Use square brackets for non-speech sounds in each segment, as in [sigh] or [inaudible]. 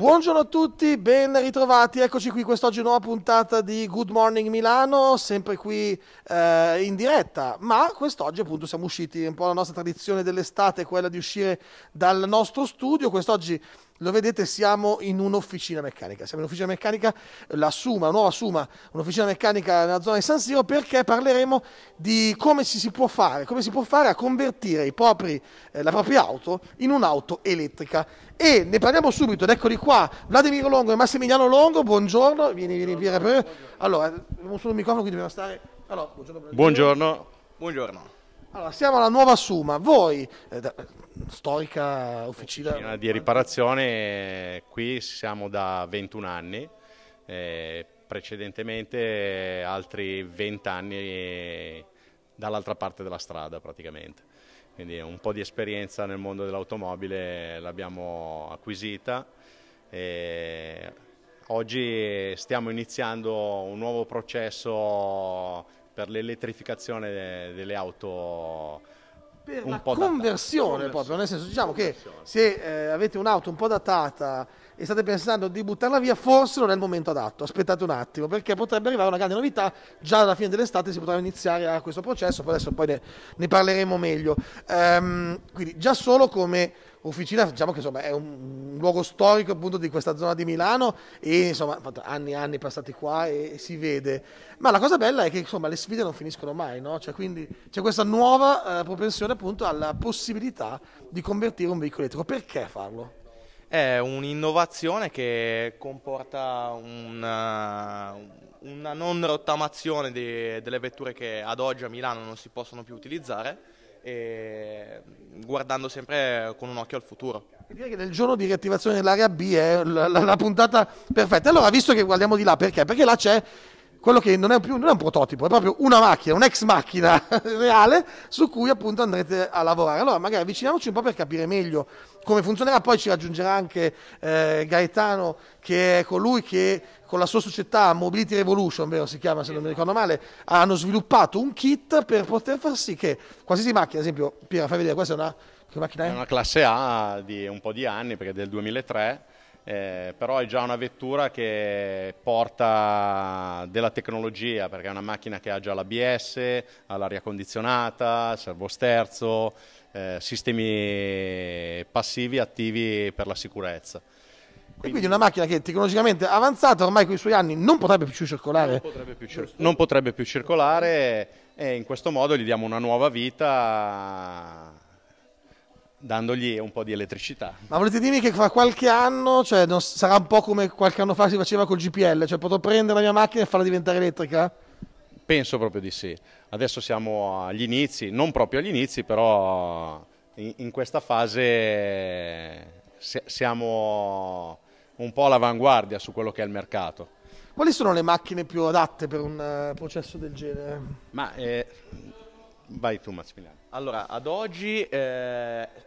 Buongiorno a tutti, ben ritrovati. Eccoci qui quest'oggi nuova puntata di Good Morning Milano, sempre qui eh, in diretta, ma quest'oggi appunto siamo usciti È un po' la nostra tradizione dell'estate, quella di uscire dal nostro studio. Quest'oggi lo vedete, siamo in un'officina meccanica. Siamo in un'officina meccanica, la Suma, nuova Suma, un'officina meccanica nella zona di San Siro, perché parleremo di come si può fare, come si può fare a convertire propri, eh, la propria auto in un'auto elettrica. E ne parliamo subito, ed eccoli qua, Vladimiro Longo e Massimiliano Longo, buongiorno, vieni, vieni, vieni. Allora, abbiamo solo un microfono, quindi dobbiamo stare... Allora, buongiorno. Buongiorno. buongiorno. Allora, siamo alla nuova Suma. Voi, eh, da, storica officina... officina di riparazione, eh, qui siamo da 21 anni, eh, precedentemente altri 20 anni eh, dall'altra parte della strada praticamente. Quindi un po' di esperienza nel mondo dell'automobile l'abbiamo acquisita. E eh, oggi stiamo iniziando un nuovo processo per l'elettrificazione delle auto per un la po conversione datate. proprio, nel senso diciamo che se eh, avete un'auto un po' datata e state pensando di buttarla via, forse non è il momento adatto, aspettate un attimo, perché potrebbe arrivare una grande novità, già alla fine dell'estate si potrà iniziare a questo processo, poi adesso poi ne, ne parleremo meglio. Um, quindi già solo come Officina diciamo che insomma, è un, luogo storico appunto di questa zona di Milano e insomma anni e anni passati qua e, e, si vede. Ma la cosa bella è che insomma le sfide non finiscono mai, no? Cioè, quindi c'è questa nuova eh, propensione appunto alla possibilità di convertire un veicolo elettrico. Perché farlo? È un'innovazione che comporta una, eh, una non rottamazione di, delle vetture che ad oggi a Milano non si possono più utilizzare e guardando sempre con un occhio al futuro. Direi che nel giorno di riattivazione dell'area B è la, la, la puntata perfetta. Allora, visto che guardiamo di là, perché? Perché là c'è quello che non è più non è un prototipo, è proprio una macchina, un'ex macchina [laughs] reale su cui appunto andrete a lavorare. Allora magari avviciniamoci un po' per capire meglio come funzionerà, poi ci raggiungerà anche eh, Gaetano che è colui che con la sua società Mobility Revolution, vero si chiama se non mi ricordo male, hanno sviluppato un kit per poter far sì che qualsiasi macchina, ad esempio, Piera fai vedere, questa è una, che macchina è? è una classe A di un po' di anni perché è del 2003 eh, però è già una vettura che porta della tecnologia perché è una macchina che ha già l'ABS, ha l'aria condizionata, il servosterzo, eh, sistemi passivi e attivi per la sicurezza. Quindi, quindi, una macchina che è tecnologicamente avanzata ormai con i suoi anni non potrebbe più circolare. Non potrebbe più, cir non potrebbe più circolare e in questo modo gli diamo una nuova vita dandogli un po' di elettricità. Ma volete dirmi che fra qualche anno, cioè non, sarà un po' come qualche anno fa si faceva col GPL, cioè potrò prendere la mia macchina e farla diventare elettrica? Penso proprio di sì. Adesso siamo agli inizi, non proprio agli inizi, però in, in questa fase eh, se, siamo un po' all'avanguardia su quello che è il mercato. Quali sono le macchine più adatte per un uh, processo del genere? Ma, eh, vai tu Massimiliano. Allora, ad oggi eh,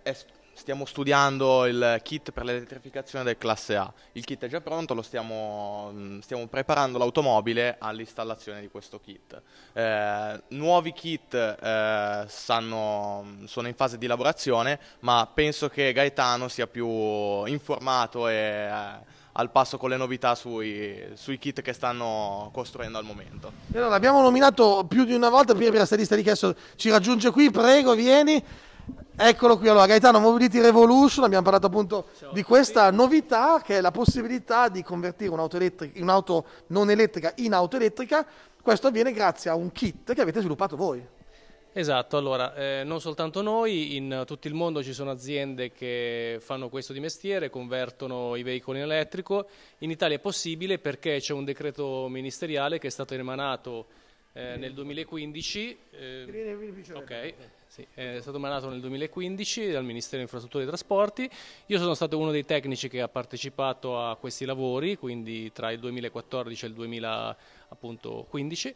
è, stiamo studiando il kit per l'elettrificazione del classe A. Il kit è già pronto, stiamo, mm, stiamo, preparando l'automobile all'installazione di questo kit. Eh, nuovi kit eh, sanno, sono in fase di lavorazione, ma penso che Gaetano sia più informato e eh, al passo con le novità sui, sui kit che stanno costruendo al momento. Allora, abbiamo nominato più di una volta, prima per statista di Chesso ci raggiunge qui, prego vieni. Eccolo qui, allora Gaetano Mobility Revolution, abbiamo parlato appunto di questa novità che è la possibilità di convertire un'auto, un non elettrica in auto elettrica, questo avviene grazie a un kit che avete sviluppato voi. Esatto, allora eh, non soltanto noi, in tutto il mondo ci sono aziende che fanno questo di mestiere, convertono i veicoli in elettrico, in Italia è possibile perché c'è un decreto ministeriale che è stato emanato eh, nel 2015, eh, okay, sì, è stato emanato nel 2015 dal Ministero delle Infrastrutture e dei Trasporti, io sono stato uno dei tecnici che ha partecipato a questi lavori, quindi tra il 2014 e il 2015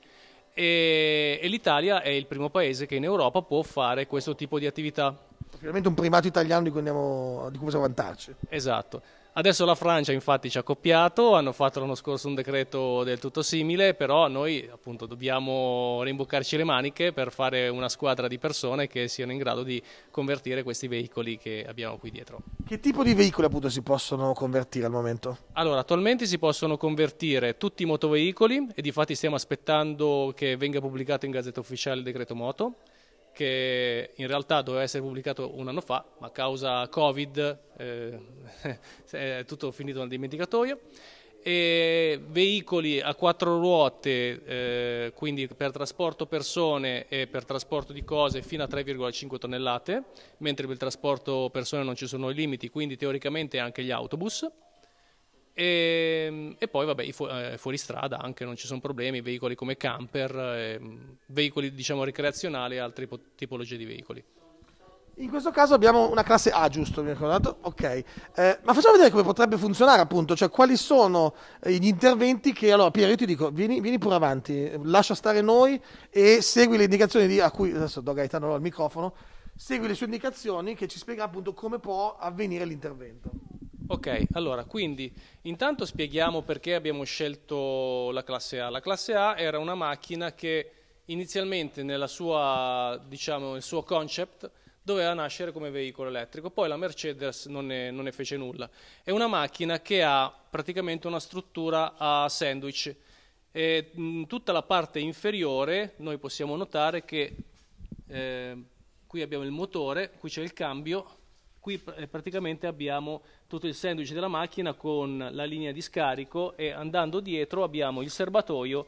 e, e l'Italia è il primo paese che in Europa può fare questo tipo di attività. Finalmente un primato italiano di cui, andiamo, di cui possiamo vantarci. Esatto. Adesso la Francia infatti ci ha copiato, hanno fatto l'anno scorso un decreto del tutto simile, però noi appunto dobbiamo rimboccarci le maniche per fare una squadra di persone che siano in grado di convertire questi veicoli che abbiamo qui dietro. Che tipo di veicoli appunto si possono convertire al momento? Allora, attualmente si possono convertire tutti i motoveicoli e di fatti stiamo aspettando che venga pubblicato in Gazzetta Ufficiale il decreto moto che in realtà doveva essere pubblicato un anno fa, ma a causa Covid eh, [laughs] è tutto finito nel dimenticatoio. E veicoli a quattro ruote, eh, quindi per trasporto persone e per trasporto di cose fino a 3,5 tonnellate, mentre per il trasporto persone non ci sono i limiti, quindi teoricamente anche gli autobus. E, ehm, e poi vabbè, fu- eh, fuoristrada anche non ci sono problemi, veicoli come camper, eh, veicoli diciamo ricreazionali e altre tipologie di veicoli. In questo caso abbiamo una classe A, giusto? Mi ricordato? Ok. Eh, ma facciamo vedere come potrebbe funzionare, appunto, cioè quali sono eh, gli interventi che. Allora, Piero, io ti dico, vieni, vieni pure avanti, lascia stare noi e segui le indicazioni di, a cui adesso do Gaetano al microfono. Segui le sue indicazioni che ci spiega appunto come può avvenire l'intervento. Ok, allora, quindi intanto spieghiamo perché abbiamo scelto la classe A. La classe A era una macchina che inizialmente sua, diciamo, nel suo concept doveva nascere come veicolo elettrico, poi la Mercedes non ne, non ne fece nulla. È una macchina che ha praticamente una struttura a sandwich. E, mh, tutta la parte inferiore noi possiamo notare che eh, qui abbiamo il motore, qui c'è il cambio, qui praticamente abbiamo tutto il sandwich della macchina con la linea di scarico e andando dietro abbiamo il serbatoio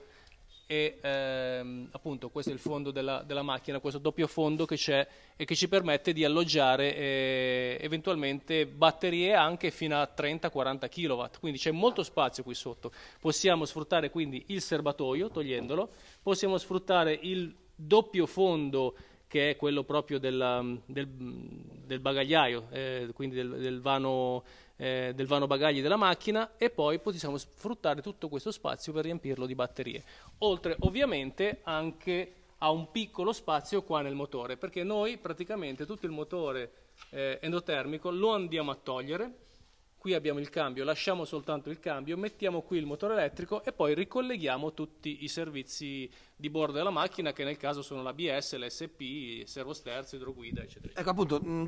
e ehm, appunto questo è il fondo della, della macchina, questo doppio fondo che c'è e che ci permette di alloggiare eh, eventualmente batterie anche fino a 30-40 kW, quindi c'è molto spazio qui sotto. Possiamo sfruttare quindi il serbatoio togliendolo, possiamo sfruttare il doppio fondo che è quello proprio del, del, del bagagliaio, eh, quindi del, del vano, eh, del vano bagagli della macchina e poi possiamo sfruttare tutto questo spazio per riempirlo di batterie. Oltre ovviamente anche a un piccolo spazio qua nel motore, perché noi praticamente tutto il motore eh, endotermico lo andiamo a togliere qui abbiamo il cambio, lasciamo soltanto il cambio, mettiamo qui il motore elettrico e poi ricolleghiamo tutti i servizi di bordo della macchina che nel caso sono l'ABS, l'SP, servo sterzo, idroguida eccetera. Ecco appunto, mm,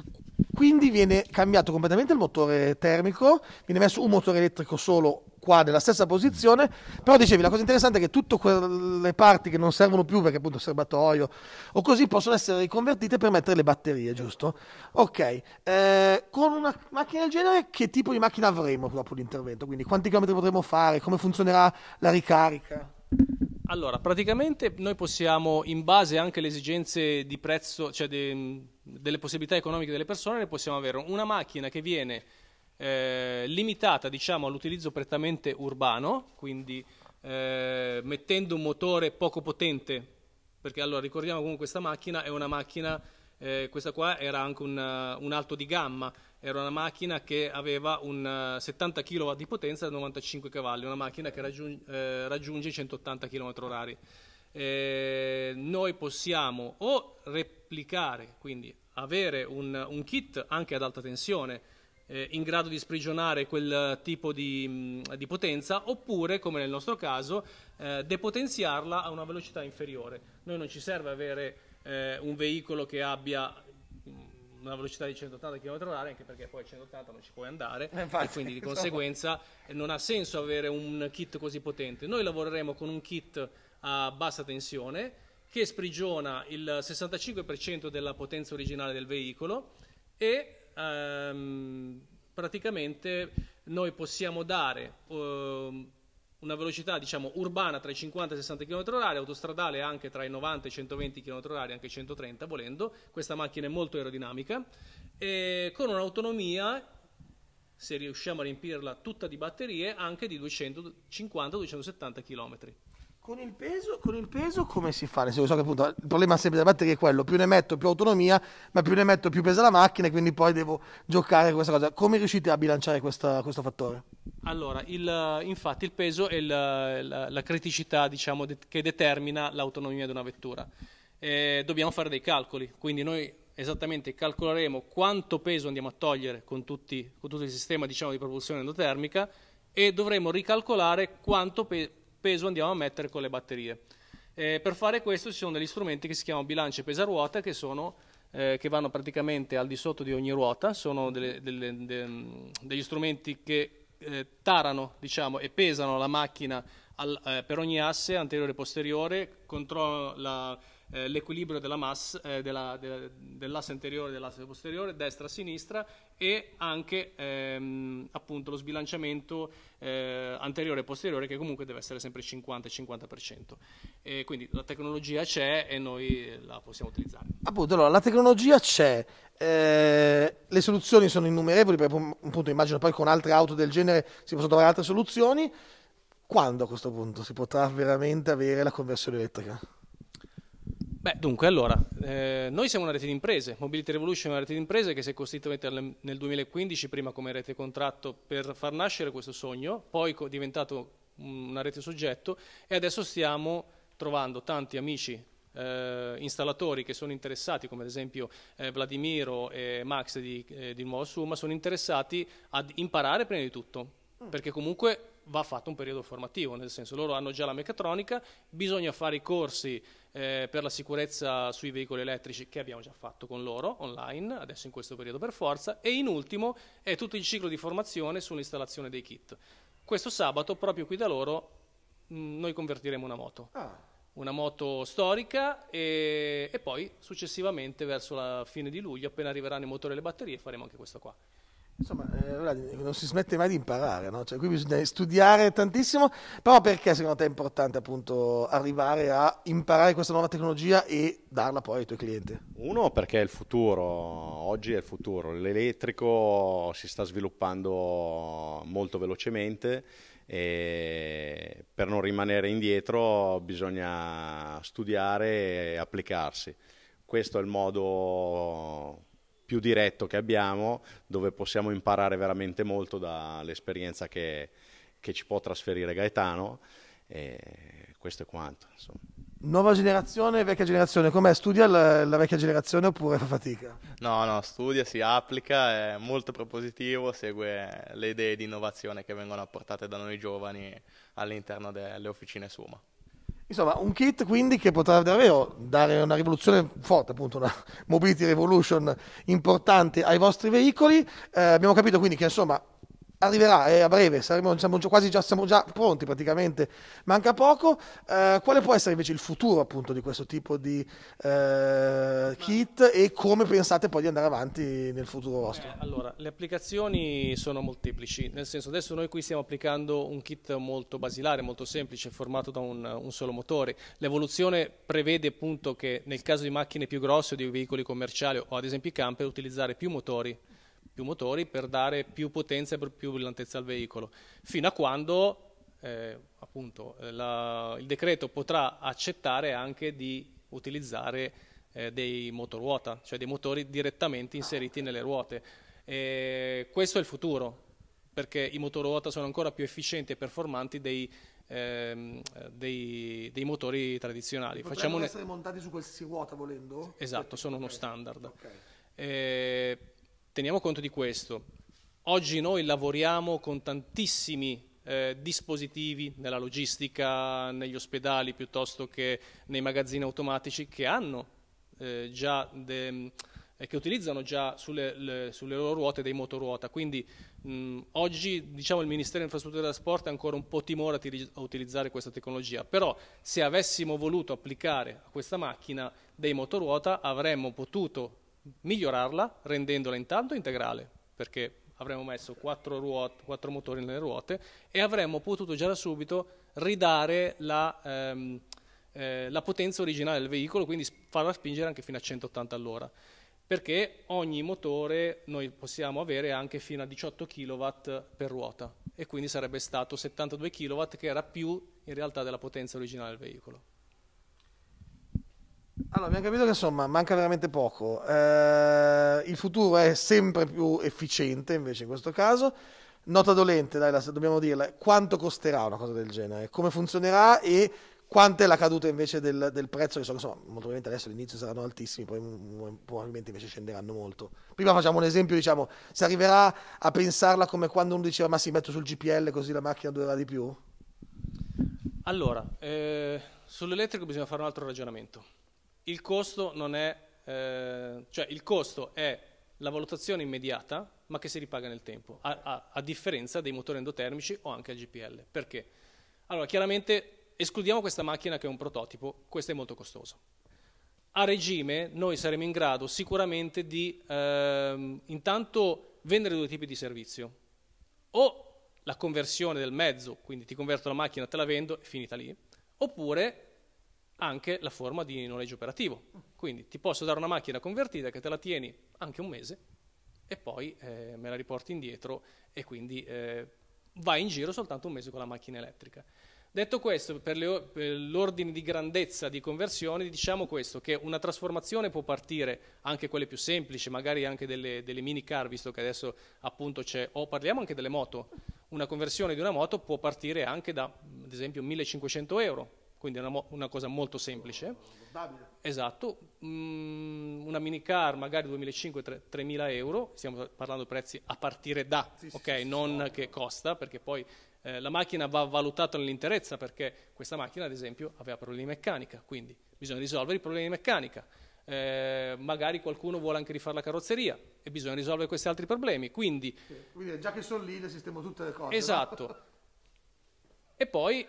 quindi viene cambiato completamente il motore termico, viene messo un motore elettrico solo qua nella stessa posizione, però dicevi la cosa interessante è che tutte quelle parti che non servono più perché appunto serbatoio o così possono essere riconvertite per mettere le batterie, giusto? Ok, eh, con una macchina del genere che tipo di macchina avremo dopo l'intervento? Quindi quanti chilometri potremo fare? Come funzionerà la ricarica? Allora, praticamente noi possiamo, in base anche alle esigenze di prezzo, cioè de, delle possibilità economiche delle persone, ne possiamo avere una macchina che viene eh, limitata diciamo, all'utilizzo prettamente urbano, quindi eh, mettendo un motore poco potente, perché allora ricordiamo comunque questa macchina è una macchina, eh, questa qua era anche un, uh, un, alto di gamma, era una macchina che aveva un 70 uh, kW di potenza e 95 cavalli, una macchina che raggiunge, eh, raggiunge i 180 km orari. Eh, noi possiamo o replicare, quindi avere un, un, kit anche ad alta tensione eh, in grado di sprigionare quel eh, tipo di, mm, di, potenza oppure, come nel nostro caso, eh, depotenziarla a una velocità inferiore. Noi non ci serve avere eh, un veicolo che abbia mm, una velocità di 180 km/h, anche perché poi a 180 non ci puoi andare, eh, Infatti, e quindi di conseguenza eh, non ha senso avere un kit così potente. Noi lavoreremo con un kit a bassa tensione che sprigiona il 65% della potenza originale del veicolo e ehm, praticamente noi possiamo dare ehm, una velocità diciamo, urbana tra i 50 e i 60 km h autostradale anche tra i 90 e i 120 km h anche i 130 volendo, questa macchina è molto aerodinamica, e con un'autonomia, se riusciamo a riempirla tutta di batterie, anche di 250-270 km. Con il, peso, con il peso come si fa? Senso, so che appunto, il problema sempre della batteria è quello, più ne metto più autonomia, ma più ne metto più pesa la macchina e quindi poi devo giocare con questa cosa. Come riuscite a bilanciare questa, questo fattore? Allora, il, infatti il peso è il, la, la, criticità diciamo, de, che determina l'autonomia di una vettura. Eh, dobbiamo fare dei calcoli, quindi noi esattamente calcoleremo quanto peso andiamo a togliere con, tutti, con tutto il sistema diciamo, di propulsione endotermica e dovremo ricalcolare quanto peso peso andiamo a mettere con le batterie. Eh, per fare questo ci sono degli strumenti che si chiamano bilance ruota che, sono, eh, che vanno praticamente al di sotto di ogni ruota, sono delle, delle, de, degli strumenti che eh, tarano diciamo, e pesano la macchina al, eh, per ogni asse anteriore e posteriore, controllano la eh, l'equilibrio della massa, eh, della, della, dell'asse anteriore e dell'asse posteriore, destra-sinistra e e anche ehm, appunto lo sbilanciamento eh, anteriore e posteriore che comunque deve essere sempre 50-50%. E quindi la tecnologia c'è e noi la possiamo utilizzare. Appunto, allora la tecnologia c'è, eh, le soluzioni sono innumerevoli, perché appunto immagino poi con altre auto del genere si possono trovare altre soluzioni. Quando a questo punto si potrà veramente avere la conversione elettrica? Beh, dunque, allora, eh, noi siamo una rete di imprese, Mobility Revolution è una rete di imprese che si è costituita nel 2015, prima come rete contratto per far nascere questo sogno, poi è diventato una rete soggetto e adesso stiamo trovando tanti amici eh, installatori che sono interessati, come ad esempio eh, Vladimiro e Max di, eh, di Nuova Summa, sono interessati ad imparare prima di tutto, mm. perché comunque va fatto un periodo formativo, nel senso loro hanno già la meccatronica, bisogna fare i corsi eh, per la sicurezza sui veicoli elettrici che abbiamo già fatto con loro online, adesso in questo periodo per forza, e in ultimo è tutto il ciclo di formazione sull'installazione dei kit. Questo sabato, proprio qui da loro, mh, mm, noi convertiremo una moto. Ah. Una moto storica e, e poi successivamente verso la fine di luglio, appena arriveranno i motori e le batterie, faremo anche questo qua. Insomma, eh, non si smette mai di imparare, no? cioè, qui bisogna studiare tantissimo, però perché secondo te è importante appunto arrivare a imparare questa nuova tecnologia e darla poi ai tuoi clienti? Uno perché è il futuro, oggi è il futuro, l'elettrico si sta sviluppando molto velocemente e per non rimanere indietro bisogna studiare e applicarsi. Questo è il modo più diretto che abbiamo, dove possiamo imparare veramente molto dall'esperienza che, che ci può trasferire Gaetano. E questo è quanto. Insomma. Nuova generazione, vecchia generazione, com'è? Studia la, la, vecchia generazione oppure fa fatica? No, no, studia, si applica, è molto propositivo, segue le idee di innovazione che vengono apportate da noi giovani all'interno delle officine Suma. Insomma, un kit quindi che potrà davvero dare una rivoluzione forte, appunto una [laughs] mobility revolution importante ai vostri veicoli. Eh, abbiamo capito quindi che insomma arriverà eh, a breve, saremo, siamo, quasi già, siamo già pronti praticamente, manca poco. Eh, quale può essere invece il futuro appunto di questo tipo di eh, kit e come pensate poi di andare avanti nel futuro eh, vostro? allora, le applicazioni sono molteplici, nel senso adesso noi qui stiamo applicando un kit molto basilare, molto semplice, formato da un, un solo motore. L'evoluzione prevede appunto che nel caso di macchine più grosse o di veicoli commerciali o ad esempio i camper utilizzare più motori più motori per dare più potenza e più brillantezza al veicolo, fino a quando eh, appunto, eh, la, il decreto potrà accettare anche di utilizzare eh, dei motoruota, cioè dei motori direttamente inseriti nelle ruote. E questo è il futuro, perché i motoruota sono ancora più efficienti e performanti dei, ehm, dei, dei motori tradizionali. Potrebbero Facciamo essere montati su qualsiasi ruota volendo? Esatto, sono uno standard. Okay. Eh, Teniamo conto di questo. Oggi noi lavoriamo con tantissimi eh, dispositivi nella logistica, negli ospedali piuttosto che nei magazzini automatici che hanno eh, già de, eh, che utilizzano già sulle, le, sulle, loro ruote dei motoruota. Quindi mh, oggi diciamo, il Ministero delle Infrastrutture e della Sport ha ancora un po' timore a, a utilizzare questa tecnologia, però se avessimo voluto applicare a questa macchina dei motoruota avremmo potuto migliorarla rendendola intanto integrale, perché avremmo messo quattro, ruote, quattro motori nelle ruote e avremmo potuto già da subito ridare la, ehm, eh, la potenza originale del veicolo, quindi farla spingere anche fino a 180 all'ora perché ogni motore noi possiamo avere anche fino a 18 kW per ruota e quindi sarebbe stato 72 kW che era più in realtà della potenza originale del veicolo. Allora, abbiamo capito che insomma manca veramente poco. Eh, il futuro è sempre più efficiente invece in questo caso. Nota dolente, dai, la, dobbiamo dirla, quanto costerà una cosa del genere? Come funzionerà e quanta è la caduta invece del, del prezzo? Che so, insomma, molto probabilmente adesso all'inizio saranno altissimi, poi mm, mm, mm, probabilmente invece scenderanno molto. Prima facciamo un esempio, diciamo, si arriverà a pensarla come quando uno diceva ma si metto sul GPL così la macchina durerà di più? Allora, eh, sull'elettrico bisogna fare un altro ragionamento il costo, è, eh, cioè il costo è, la valutazione immediata, ma che si ripaga nel tempo, a, a, a differenza dei motori endotermici o anche al GPL. Perché? Allora, chiaramente escludiamo questa macchina che è un prototipo, questo è molto costoso A regime noi saremo in grado sicuramente di ehm, intanto vendere due tipi di servizio. O la conversione del mezzo, quindi ti converto la macchina, te la vendo, è finita lì, oppure anche la forma di noleggio operativo. Quindi ti posso dare una macchina convertita che te la tieni anche un mese e poi eh, me la riporti indietro e quindi eh, vai in giro soltanto un mese con la macchina elettrica. Detto questo, per, le, per l'ordine di grandezza di conversione, diciamo questo, che una trasformazione può partire anche quelle più semplici, magari anche delle, delle mini car, visto che adesso appunto c'è, o parliamo anche delle moto, una conversione di una moto può partire anche da, ad esempio, 1500 euro, quindi è una, una, cosa molto semplice. Esatto, mm, una car magari 2.500-3.000 euro, stiamo parlando di prezzi a partire da, sì, ok, sì, non sì, che costa, perché poi eh, la macchina va valutata nell'interezza, perché questa macchina ad esempio aveva problemi di meccanica, quindi bisogna risolvere i problemi di meccanica. Eh, magari qualcuno vuole anche rifare la carrozzeria e bisogna risolvere questi altri problemi. Quindi, quindi già che sono lì, le sistemo tutte le cose. Esatto. No? e poi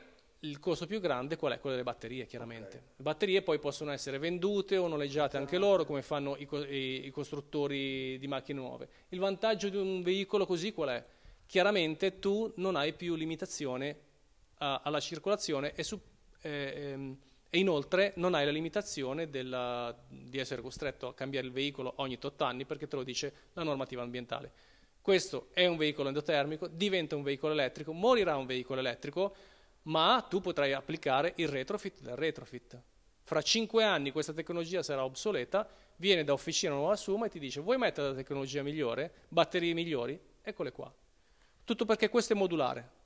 il costo più grande qual è? Quello delle batterie, chiaramente. Okay. Le batterie poi possono essere vendute o noleggiate anche loro, come fanno i, co i, costruttori di macchine nuove. Il vantaggio di un veicolo così qual è? Chiaramente tu non hai più limitazione a, alla circolazione e, su, eh, ehm, e, inoltre non hai la limitazione della, di essere costretto a cambiare il veicolo ogni 8 anni perché te lo dice la normativa ambientale. Questo è un veicolo endotermico, diventa un veicolo elettrico, morirà un veicolo elettrico, ma tu potrai applicare il retrofit del retrofit. Fra cinque anni questa tecnologia sarà obsoleta, viene da Officina Nuova Suma e ti dice vuoi mettere la tecnologia migliore, batterie migliori? Eccole qua. Tutto perché questo è modulare.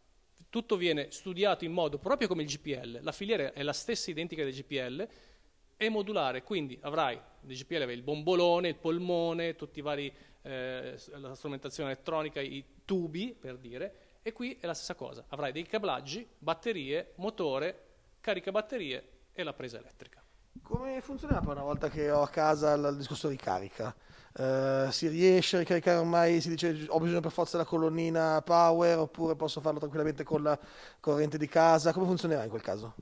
Tutto viene studiato in modo proprio come il GPL, la filiera è la stessa identica del GPL, è modulare, quindi avrai nel GPL avrai il bombolone, il polmone, tutti i vari, eh, la strumentazione elettronica, i tubi per dire, e qui è la stessa cosa, avrai dei cablaggi, batterie, motore, carica batterie e la presa elettrica. Come poi una volta che ho a casa il discorso di carica? Uh, si riesce a ricaricare ormai, si dice ho bisogno per forza della colonnina power oppure posso farlo tranquillamente con la corrente di casa? Come funzionerà in quel caso?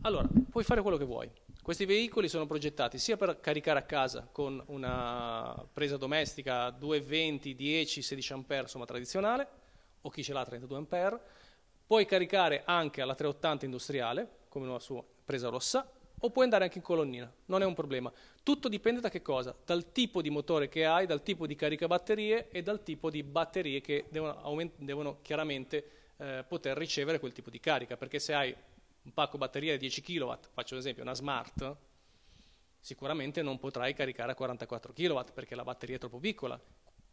Allora, puoi fare quello che vuoi. Questi veicoli sono progettati sia per caricare a casa con una presa domestica 220, 10, 16 A, insomma tradizionale, o chi ce l'ha 32 A, puoi caricare anche alla 380 industriale, come una sua presa rossa, o puoi andare anche in colonnina, non è un problema. Tutto dipende da che cosa? Dal tipo di motore che hai, dal tipo di caricabatterie e dal tipo di batterie che devono, devono chiaramente eh, poter ricevere quel tipo di carica, perché se hai un pacco batteria di 10 kW, faccio un esempio, una smart, sicuramente non potrai caricare a 44 kW perché la batteria è troppo piccola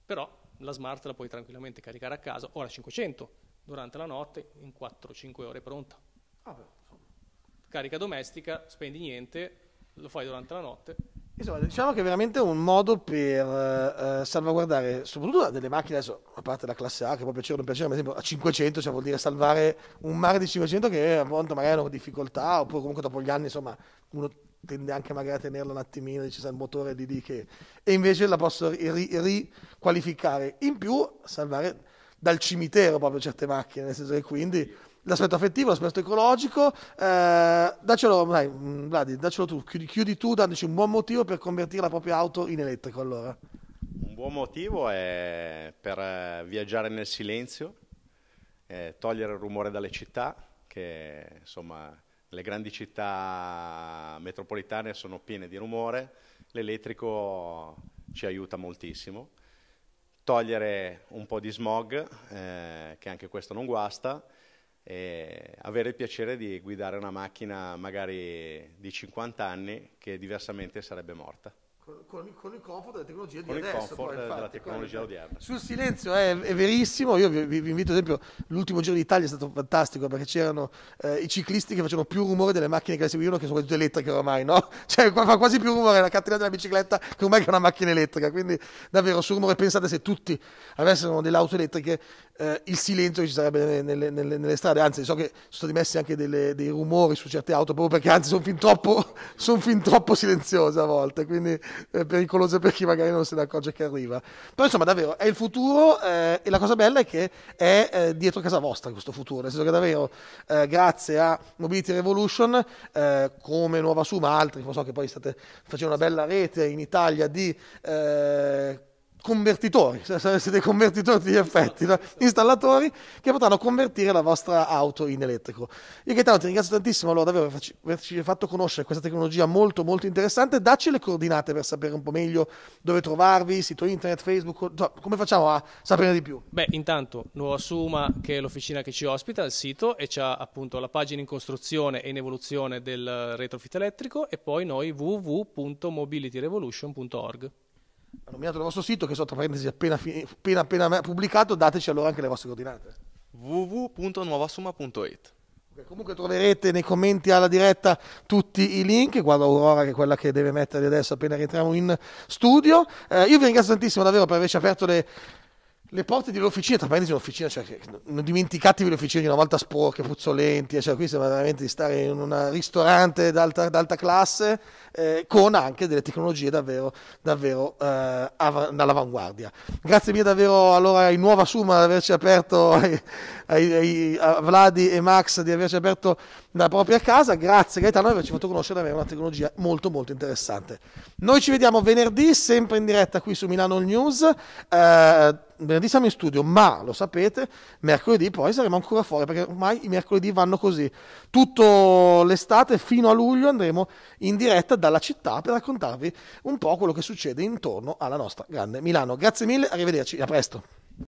però la smart la puoi tranquillamente caricare a casa o la 500 durante la notte in 4-5 ore è pronta. Ah Carica domestica, spendi niente, lo fai durante la notte. Insomma, diciamo che è veramente un modo per eh, salvaguardare, soprattutto delle macchine, adesso, a parte la classe A che può piacere o non piacere, ma ad esempio a 500, cioè vuol dire salvare un mare di 500 che appunto magari hanno difficoltà oppure comunque dopo gli anni, insomma, uno tende anche magari a tenerla un attimino, dice sai il motore di lì che... E invece la posso riqualificare. In più salvare dal cimitero proprio certe macchine, nel senso che quindi l'aspetto affettivo, l'aspetto ecologico, eh, dacelo, dai, mm, Vladi, dacelo tu, chiudi, chiudi tu dandoci un buon motivo per convertire la propria auto in elettrico allora. Un buon motivo è per eh, viaggiare nel silenzio, eh, togliere il rumore dalle città, che insomma le grandi città metropolitane sono piene di rumore, l'elettrico ci aiuta moltissimo. Togliere un po' di smog, eh, che anche questo non guasta, e avere il piacere di guidare una macchina magari di 50 anni che diversamente sarebbe morta con, con, il comfort della tecnologia con di adesso. Poi, infatti, della tecnologia odierna. Sul silenzio è, è verissimo, io vi, vi, invito ad esempio, l'ultimo giro d'Italia è stato fantastico perché c'erano eh, i ciclisti che facevano più rumore delle macchine che le seguivano che sono tutte elettriche ormai, no? [laughs] Cioè fa quasi più rumore la catena della bicicletta che ormai che una macchina elettrica, quindi davvero sul rumore pensate se tutti avessero delle auto elettriche eh, il silenzio che ci sarebbe nelle, nelle, nelle, strade, anzi so che sono stati messi anche delle, dei rumori su certe auto proprio perché anzi sono fin troppo, son fin troppo [laughs] silenziose a volte, quindi è eh, pericoloso per chi magari non se ne accorge che arriva. Però insomma davvero è il futuro eh, e la cosa bella è che è eh, dietro casa vostra questo futuro, nel senso che davvero eh, grazie a Mobility Revolution eh, come Nuova Suma, altri, so che poi state facendo una bella rete in Italia di convertitori, cioè siete convertitori di effetti, no? Esatto. installatori che potranno convertire la vostra auto in elettrico. Io Gaetano ti ringrazio tantissimo allora, davvero per averci fatto conoscere questa tecnologia molto molto interessante, dacci le coordinate per sapere un po' meglio dove trovarvi, sito internet, Facebook, cioè, come facciamo a sapere di più? Beh, intanto Nuova Suma che è l'officina che ci ospita, il sito e c'è appunto la pagina in costruzione e in evoluzione del retrofit elettrico e poi noi www.mobilityrevolution.org ha nominato il vostro sito che sotto parentesi appena, appena, appena pubblicato, dateci allora anche le vostre coordinate. www.nuovasuma.it Comunque troverete nei commenti alla diretta tutti i link, guarda Aurora che è quella che deve metterli adesso appena rientriamo in studio. Eh, io vi ringrazio tantissimo davvero per averci aperto le, le porte dell'officina, tra parentesi un'officina, cioè, non dimenticatevi le officine di una volta sporche, puzzolenti, eh, cioè, qui sembra veramente di stare in un ristorante d'alta, d'alta classe eh, con anche delle tecnologie davvero, davvero eh, av- all'avanguardia. Grazie mille davvero allora ai Nuova Suma di averci aperto, [laughs] ai, ai, ai, a Vladi e Max di averci aperto la propria casa, grazie Gaetano di averci fatto conoscere davvero una tecnologia molto molto interessante. Noi ci vediamo venerdì, sempre in diretta qui su Milano News. Eh, venerdì siamo in studio, ma lo sapete, mercoledì poi saremo ancora fuori perché ormai i mercoledì vanno così. Tutto l'estate fino a luglio andremo in diretta dalla città per raccontarvi un po' quello che succede intorno alla nostra grande Milano. Grazie mille, arrivederci, a presto.